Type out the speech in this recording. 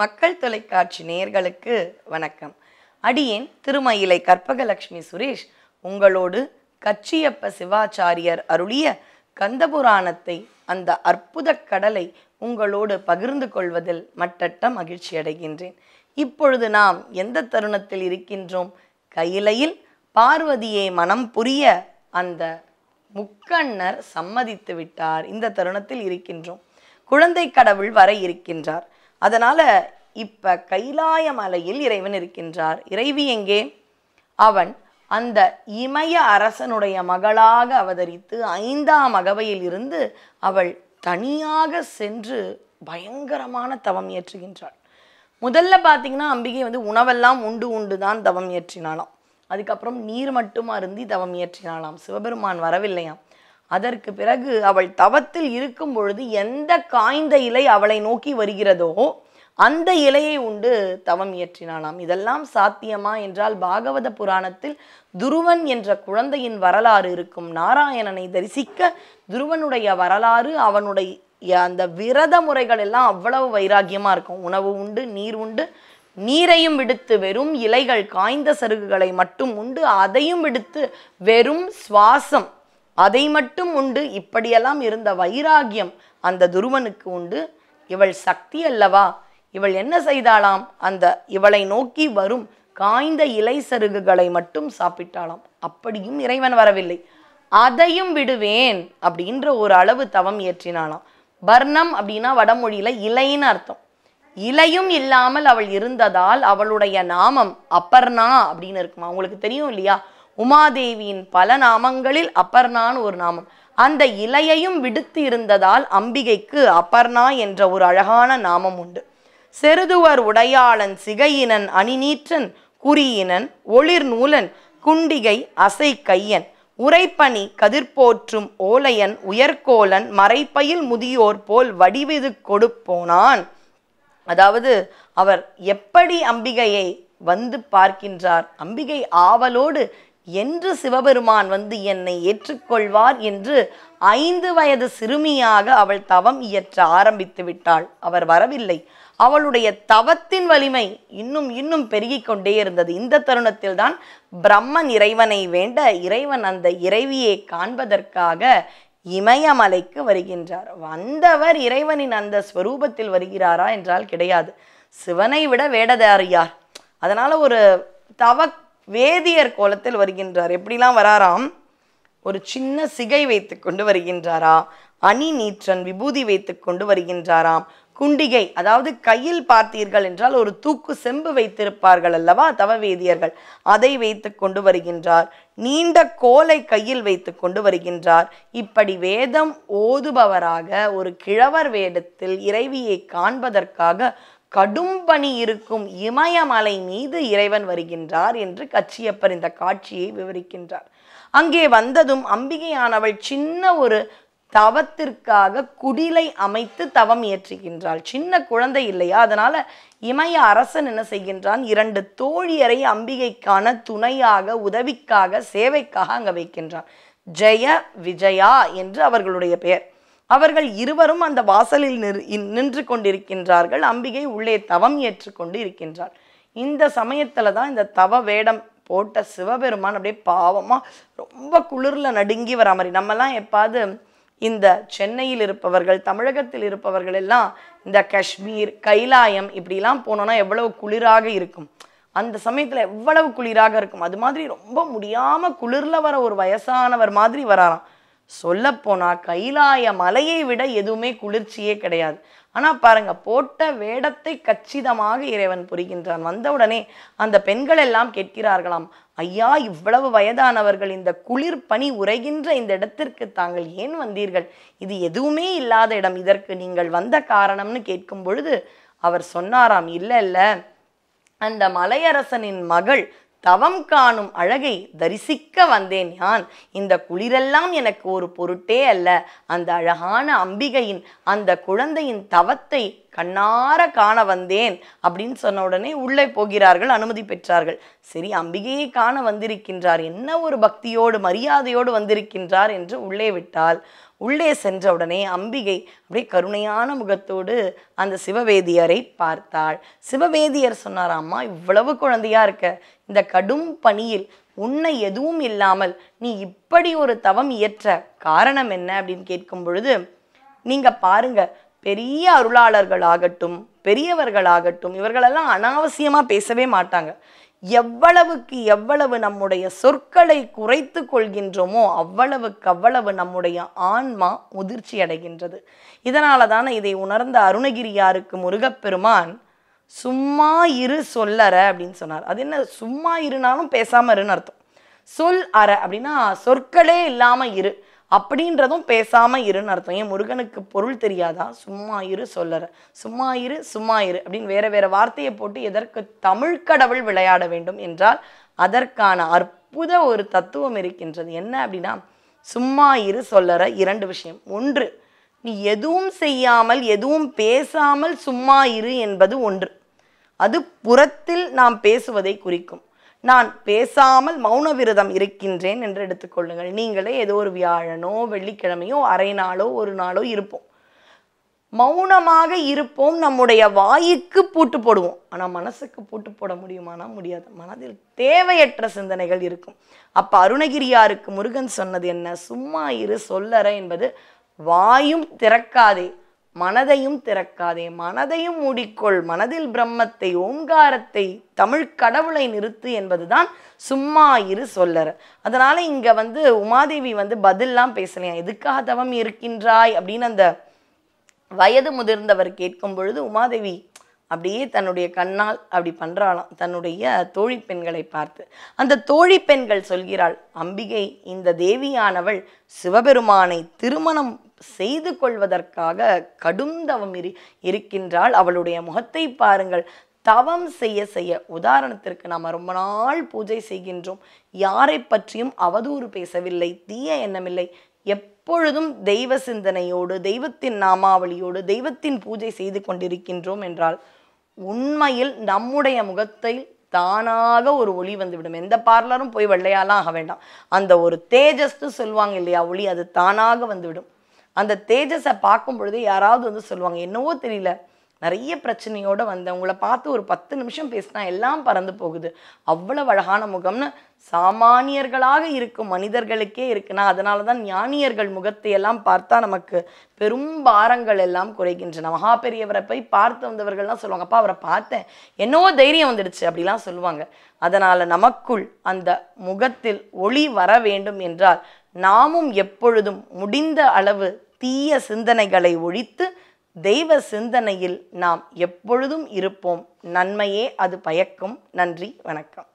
மக்கள் தொலைக்காட்சி நேர்களுக்கு வணக்கம் அடியேன் திருமயிலை கற்பகலட்சுமி சுரேஷ் உங்களோடு கச்சியப்ப சிவாச்சாரியர் அருளிய கந்தபுராணத்தை அந்த அற்புத கடலை உங்களோடு பகிர்ந்து கொள்வதில் மட்டட்ட மகிழ்ச்சி அடைகின்றேன் இப்பொழுது நாம் எந்த தருணத்தில் இருக்கின்றோம் கையிலையில் பார்வதியை மனம் புரிய அந்த முக்கண்ணர் சம்மதித்து விட்டார் இந்த தருணத்தில் இருக்கின்றோம் குழந்தை கடவுள் வர இருக்கின்றார் அதனால் இப்போ கைலாய மலையில் இறைவன் இருக்கின்றார் இறைவி எங்கே அவன் அந்த இமய அரசனுடைய மகளாக அவதரித்து ஐந்தாம் அகவையில் இருந்து அவள் தனியாக சென்று பயங்கரமான தவம் இயற்றுகின்றாள் முதல்ல பார்த்தீங்கன்னா அம்பிகை வந்து உணவெல்லாம் உண்டு உண்டு தான் தவம் ஏற்றினாலாம் அதுக்கப்புறம் நீர் மட்டும் அருந்தி தவம் ஏற்றினாலாம் சிவபெருமான் வரவில்லையாம் அதற்கு பிறகு அவள் தவத்தில் இருக்கும் பொழுது எந்த காய்ந்த இலை அவளை நோக்கி வருகிறதோ அந்த இலையை உண்டு தவம் இயற்றினானாம் இதெல்லாம் சாத்தியமா என்றால் பாகவத புராணத்தில் துருவன் என்ற குழந்தையின் வரலாறு இருக்கும் நாராயணனை தரிசிக்க துருவனுடைய வரலாறு அவனுடைய அந்த விரத முறைகள் எல்லாம் அவ்வளவு வைராகியமாக இருக்கும் உணவு உண்டு நீர் உண்டு நீரையும் விடுத்து வெறும் இலைகள் காய்ந்த சருகுகளை மட்டும் உண்டு அதையும் விடுத்து வெறும் சுவாசம் அதை மட்டும் உண்டு இப்படியெல்லாம் இருந்த வைராகியம் அந்த துருவனுக்கு உண்டு இவள் சக்தி அல்லவா இவள் என்ன செய்தாளாம் அந்த இவளை நோக்கி வரும் காய்ந்த இலை சருகுகளை மட்டும் சாப்பிட்டாளாம் அப்படியும் இறைவன் வரவில்லை அதையும் விடுவேன் அப்படின்ற ஒரு அளவு தவம் இயற்றினாளாம் பர்ணம் அப்படின்னா வடமொழியில இலைன்னு அர்த்தம் இலையும் இல்லாமல் அவள் இருந்ததால் அவளுடைய நாமம் அப்பர்ணா அப்படின்னு இருக்குமா உங்களுக்கு தெரியும் இல்லையா உமாதேவியின் பல நாமங்களில் அப்பர்ணான்னு ஒரு நாமம் அந்த இலையையும் விடுத்து இருந்ததால் அம்பிகைக்கு அப்பர்ணா என்ற ஒரு அழகான நாமம் உண்டு செருதுவர் உடையாளன் சிகையினன் அணிநீற்றன் குறியினன் ஒளிர் நூலன் குண்டிகை அசை கையன் உரைப்பணி கதிர்போற்றும் ஓலையன் உயர்கோலன் மறைப்பயில் முதியோர் போல் வடிவிது கொடுப்போனான் அதாவது அவர் எப்படி அம்பிகையை வந்து பார்க்கின்றார் அம்பிகை ஆவலோடு என்று சிவபெருமான் வந்து என்னை ஏற்றுக்கொள்வார் என்று ஐந்து வயது சிறுமியாக அவள் தவம் இயற்ற ஆரம்பித்து விட்டாள் அவர் வரவில்லை அவளுடைய தவத்தின் வலிமை இன்னும் இன்னும் பெருகிக் கொண்டே இருந்தது இந்த தருணத்தில் தான் பிரம்மன் இறைவனை வேண்ட இறைவன் அந்த இறைவியை காண்பதற்காக இமயமலைக்கு வருகின்றார் வந்தவர் இறைவனின் அந்த ஸ்வரூபத்தில் வருகிறாரா என்றால் கிடையாது சிவனை விட வேடதார் யார் அதனால ஒரு தவ வேதியர் கோலத்தில் வருகின்றார் எப்படிலாம் வராராம் ஒரு சின்ன சிகை வைத்து கொண்டு வருகின்றாரா அணி நீற்றன் விபூதி வைத்து கொண்டு வருகின்றாராம் குண்டிகை அதாவது கையில் பார்த்தீர்கள் என்றால் ஒரு தூக்கு செம்பு வைத்திருப்பார்கள் அல்லவா தவவேதியர்கள் அதை வைத்து கொண்டு வருகின்றார் நீண்ட கோலை கையில் வைத்து கொண்டு வருகின்றார் இப்படி வேதம் ஓதுபவராக ஒரு கிழவர் வேடத்தில் இறைவியை காண்பதற்காக பணி இருக்கும் இமயமலை மீது இறைவன் வருகின்றார் என்று கச்சியப்பர் இந்த காட்சியை விவரிக்கின்றார் அங்கே வந்ததும் அம்பிகையானவள் சின்ன ஒரு தவத்திற்காக குடிலை அமைத்து தவம் இயற்றுகின்றாள் சின்ன குழந்தை இல்லையா அதனால இமய அரசன் என்ன செய்கின்றான் இரண்டு தோழியரை அம்பிகைக்கான துணையாக உதவிக்காக சேவைக்காக அங்க வைக்கின்றான் ஜெய விஜயா என்று அவர்களுடைய பெயர் அவர்கள் இருவரும் அந்த வாசலில் நின்று கொண்டிருக்கின்றார்கள் அம்பிகை உள்ளே தவம் ஏற்றுக்கொண்டு இருக்கின்றாள் இந்த சமயத்தில் தான் இந்த தவ வேடம் போட்ட சிவபெருமான் அப்படியே பாவமாக ரொம்ப குளிர்ல நடுங்கி வரா மாதிரி நம்மலாம் எப்பாவது இந்த சென்னையில் இருப்பவர்கள் தமிழகத்தில் இருப்பவர்கள் எல்லாம் இந்த காஷ்மீர் கைலாயம் இப்படிலாம் போனோன்னா எவ்வளவு குளிராக இருக்கும் அந்த சமயத்தில் எவ்வளவு குளிராக இருக்கும் அது மாதிரி ரொம்ப முடியாமல் குளிரில் வர ஒரு வயசானவர் மாதிரி வராராம் சொல்லப்போனால் கைலாய மலையை விட எதுவுமே குளிர்ச்சியே கிடையாது ஆனால் பாருங்க போட்ட வேடத்தை கச்சிதமாக இறைவன் புரிகின்றான் வந்தவுடனே அந்த பெண்கள் எல்லாம் கேட்கிறார்களாம் ஐயா இவ்வளவு வயதானவர்கள் இந்த குளிர் பனி உரைகின்ற இந்த இடத்திற்கு தாங்கள் ஏன் வந்தீர்கள் இது எதுவுமே இல்லாத இடம் இதற்கு நீங்கள் வந்த காரணம்னு கேட்கும் பொழுது அவர் சொன்னாராம் இல்லை இல்லை அந்த மலையரசனின் மகள் தவம் காணும் அழகை தரிசிக்க வந்தேன் யான் இந்த குளிரெல்லாம் எனக்கு ஒரு பொருட்டே அல்ல அந்த அழகான அம்பிகையின் அந்த குழந்தையின் தவத்தை கண்ணார காண வந்தேன் அப்படின்னு சொன்ன உடனே உள்ளே போகிறார்கள் அனுமதி பெற்றார்கள் சரி அம்பிகையை காண வந்திருக்கின்றார் என்ன ஒரு பக்தியோடு மரியாதையோடு வந்திருக்கின்றார் என்று உள்ளே விட்டால் உள்ளே சென்ற உடனே அம்பிகை அப்படியே கருணையான முகத்தோடு அந்த சிவவேதியரை பார்த்தாள் சிவவேதியர் அம்மா இவ்வளவு குழந்தையா இருக்க இந்த கடும் பணியில் உன்னை எதுவும் இல்லாமல் நீ இப்படி ஒரு தவம் இயற்ற காரணம் என்ன அப்படின்னு கேட்கும் பொழுது நீங்க பாருங்க பெரிய அருளாளர்களாகட்டும் பெரியவர்களாகட்டும் இவர்களெல்லாம் அனாவசியமாக பேசவே மாட்டாங்க எவ்வளவுக்கு எவ்வளவு நம்முடைய சொற்களை குறைத்து கொள்கின்றோமோ அவ்வளவுக்கு அவ்வளவு நம்முடைய ஆன்மா முதிர்ச்சி அடைகின்றது இதனால தானே இதை உணர்ந்த அருணகிரியாருக்கு முருகப்பெருமான் சும்மா இரு சொல்லற அப்படின்னு சொன்னார் அது என்ன சும்மா இருனாலும் பேசாம இருன்னு அர்த்தம் சொல் அற அப்படின்னா சொற்களே இல்லாமல் இரு அப்படின்றதும் பேசாமல் இருன்னு அர்த்தம் ஏன் முருகனுக்கு பொருள் தெரியாதா சும்மா இரு சொல்லற சும்மா இரு சும்மா இரு அப்படின்னு வேற வேற வார்த்தையை போட்டு எதற்கு தமிழ் கடவுள் விளையாட வேண்டும் என்றால் அதற்கான அற்புத ஒரு தத்துவம் இருக்கின்றது என்ன அப்படின்னா சும்மா இரு சொல்லற இரண்டு விஷயம் ஒன்று நீ எதுவும் செய்யாமல் எதுவும் பேசாமல் சும்மா இரு என்பது ஒன்று அது புறத்தில் நாம் பேசுவதை குறிக்கும் நான் பேசாமல் மௌன விரதம் இருக்கின்றேன் என்று எடுத்துக்கொள்ளுங்கள் நீங்களே ஏதோ ஒரு வியாழனோ வெள்ளிக்கிழமையோ அரை நாளோ ஒரு நாளோ இருப்போம் மௌனமாக இருப்போம் நம்முடைய வாயுக்கு பூட்டு போடுவோம் ஆனால் மனசுக்கு பூட்டு போட முடியுமானா முடியாது மனதில் தேவையற்ற சிந்தனைகள் இருக்கும் அப்போ அருணகிரியாருக்கு முருகன் சொன்னது என்ன சும்மா இரு சொல்லற என்பது வாயும் திறக்காதே மனதையும் திறக்காதே மனதையும் மூடிக்கொள் மனதில் பிரம்மத்தை ஓங்காரத்தை தமிழ் கடவுளை நிறுத்து என்பதுதான் சும்மா இரு சொல்லற அதனால இங்க வந்து உமாதேவி வந்து பதில்லாம் பேசலையா எதுக்காக தவம் இருக்கின்றாய் அப்படின்னு அந்த வயது முதிர்ந்தவர் கேட்கும் பொழுது உமாதேவி அப்படியே தன்னுடைய கண்ணால் அப்படி பண்ணுறாளாம் தன்னுடைய தோழி பெண்களை பார்த்து அந்த தோழி பெண்கள் சொல்கிறாள் அம்பிகை இந்த தேவியானவள் சிவபெருமானை திருமணம் செய்து கொள்வதற்காக கடும் தவம் இரு இருக்கின்றாள் அவளுடைய முகத்தை பாருங்கள் தவம் செய்ய செய்ய உதாரணத்திற்கு நாம் ரொம்ப நாள் பூஜை செய்கின்றோம் யாரை பற்றியும் அவதூறு பேசவில்லை தீய எண்ணமில்லை எப்பொழுதும் தெய்வ சிந்தனையோடு தெய்வத்தின் நாமாவளியோடு தெய்வத்தின் பூஜை செய்து கொண்டிருக்கின்றோம் என்றால் உண்மையில் நம்முடைய முகத்தை தானாக ஒரு ஒளி வந்துவிடும் எந்த பார்லரும் போய் வெள்ளையாலாம் ஆக வேண்டாம் அந்த ஒரு தேஜஸ்து சொல்லுவாங்க இல்லையா ஒளி அது தானாக வந்துவிடும் அந்த தேஜஸை பார்க்கும் பொழுது யாராவது வந்து சொல்லுவாங்க என்னவோ தெரியல நிறைய பிரச்சனையோடு வந்தேன் உங்களை பார்த்து ஒரு பத்து நிமிஷம் பேசினா எல்லாம் பறந்து போகுது அவ்வளவு அழகான முகம்னு சாமானியர்களாக இருக்கும் மனிதர்களுக்கே இருக்குன்னா அதனால தான் ஞானியர்கள் முகத்தை எல்லாம் பார்த்தா நமக்கு பெரும் பாரங்கள் எல்லாம் குறைகின்றன மகா பெரியவரை போய் பார்த்து வந்தவர்கள்லாம் சொல்லுவாங்க அப்பா அவரை பார்த்தேன் என்னவோ தைரியம் வந்துடுச்சு அப்படிலாம் சொல்லுவாங்க அதனால் நமக்குள் அந்த முகத்தில் ஒளி வர வேண்டும் என்றால் நாமும் எப்பொழுதும் முடிந்த அளவு தீய சிந்தனைகளை ஒழித்து தெய்வ சிந்தனையில் நாம் எப்பொழுதும் இருப்போம் நன்மையே அது பயக்கும் நன்றி வணக்கம்